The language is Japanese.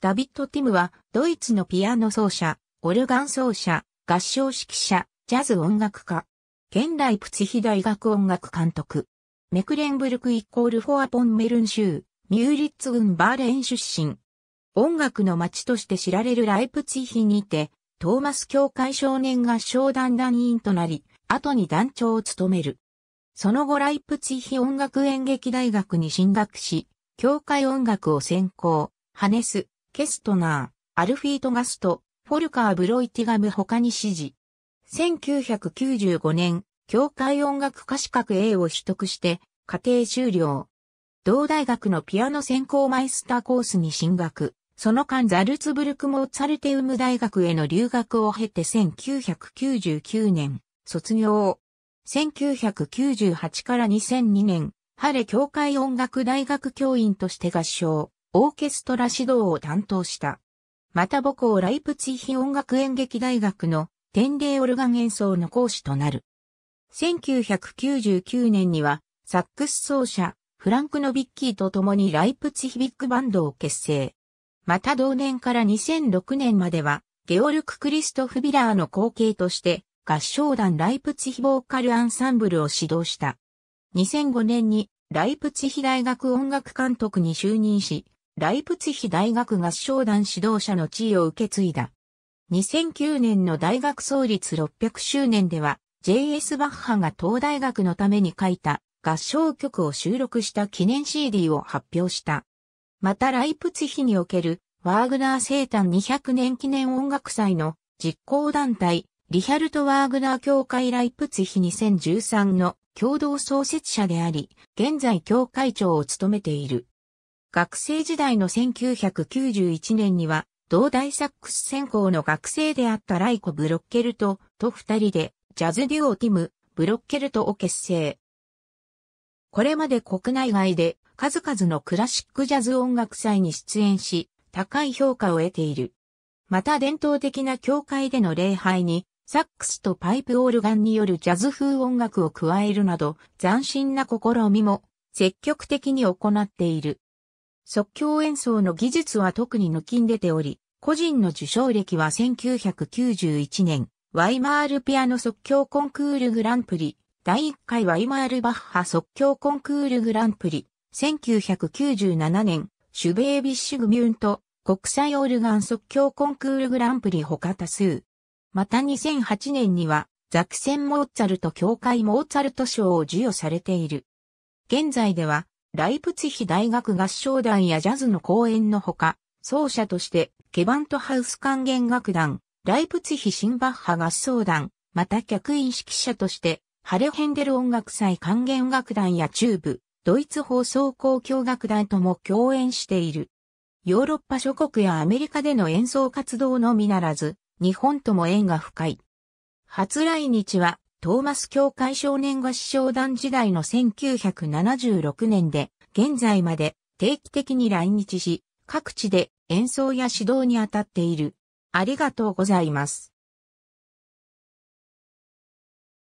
ダビッド・ティムは、ドイツのピアノ奏者、オルガン奏者、合唱指揮者、ジャズ音楽家。現代プツヒ大学音楽監督。メクレンブルクイコールフォアポンメルン州、ミューリッツ郡バーレン出身。音楽の街として知られるライプツィヒにて、トーマス教会少年合唱団団員となり、後に団長を務める。その後ライプツィヒ音楽演劇大学に進学し、教会音楽を専攻、ハネス、ケストナー、アルフィート・ガスト、フォルカー・ブロイティガム他に指示。1995年、教会音楽歌詞格 A を取得して、家庭修了。同大学のピアノ専攻マイスターコースに進学。その間ザルツブルクモーツァルテウム大学への留学を経て1999年、卒業。1998から2002年、ハレ教会音楽大学教員として合唱。オーケストラ指導を担当した。また母校ライプツィヒ音楽演劇大学の天礼オルガン演奏の講師となる。1999年には、サックス奏者、フランク・ノビッキーと共にライプツィヒビッグバンドを結成。また同年から2006年までは、ゲオルク・クリストフ・ビラーの後継として、合唱団ライプツィヒボーカルアンサンブルを指導した。2005年にライプツィヒ大学音楽監督に就任し、ライプツヒ大学合唱団指導者の地位を受け継いだ。2009年の大学創立600周年では、J.S. バッハが東大学のために書いた合唱曲を収録した記念 CD を発表した。またライプツヒにおけるワーグナー生誕200年記念音楽祭の実行団体リヒャルト・ワーグナー協会ライプツヒ2013の共同創設者であり、現在協会長を務めている。学生時代の1991年には、同大サックス専攻の学生であったライコ・ブロッケルトと二人で、ジャズデュオ・ティム・ブロッケルトを結成。これまで国内外で数々のクラシックジャズ音楽祭に出演し、高い評価を得ている。また伝統的な教会での礼拝に、サックスとパイプオルガンによるジャズ風音楽を加えるなど、斬新な試みも積極的に行っている。即興演奏の技術は特に抜きん出ており、個人の受賞歴は1991年、ワイマールピアノ即興コンクールグランプリ、第1回ワイマールバッハ即興コンクールグランプリ、1997年、シュベービッシュグミュント、国際オルガン即興コンクールグランプリ他多数。また2008年には、ザクセン・モーツァルト協会モーツァルト賞を授与されている。現在では、ライプツヒ大学合唱団やジャズの公演のほか、奏者として、ケバントハウス管弦楽団、ライプツヒシンバッハ合奏団、また客員指揮者として、ハレヘンデル音楽祭管弦楽団や中部、ドイツ放送交響楽団とも共演している。ヨーロッパ諸国やアメリカでの演奏活動のみならず、日本とも縁が深い。初来日はトーマス教会少年合唱団時代の1976年で、現在まで定期的に来日し、各地で演奏や指導に当たっている。ありがとうございます。